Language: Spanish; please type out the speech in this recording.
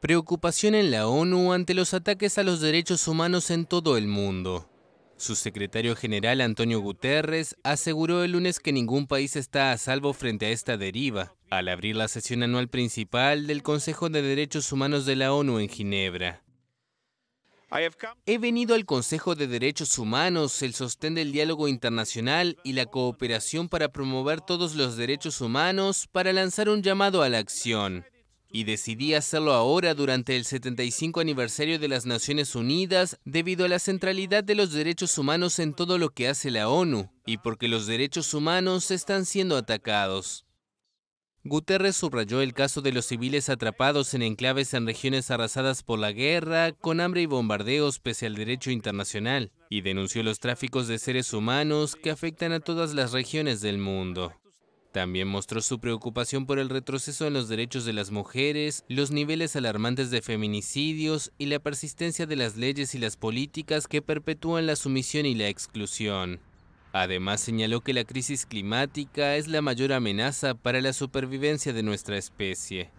Preocupación en la ONU ante los ataques a los derechos humanos en todo el mundo. Su secretario general Antonio Guterres aseguró el lunes que ningún país está a salvo frente a esta deriva, al abrir la sesión anual principal del Consejo de Derechos Humanos de la ONU en Ginebra. He venido al Consejo de Derechos Humanos, el sostén del diálogo internacional y la cooperación para promover todos los derechos humanos para lanzar un llamado a la acción y decidí hacerlo ahora durante el 75 aniversario de las Naciones Unidas debido a la centralidad de los derechos humanos en todo lo que hace la ONU y porque los derechos humanos están siendo atacados. Guterres subrayó el caso de los civiles atrapados en enclaves en regiones arrasadas por la guerra, con hambre y bombardeos pese al derecho internacional, y denunció los tráficos de seres humanos que afectan a todas las regiones del mundo. También mostró su preocupación por el retroceso en los derechos de las mujeres, los niveles alarmantes de feminicidios y la persistencia de las leyes y las políticas que perpetúan la sumisión y la exclusión. Además señaló que la crisis climática es la mayor amenaza para la supervivencia de nuestra especie.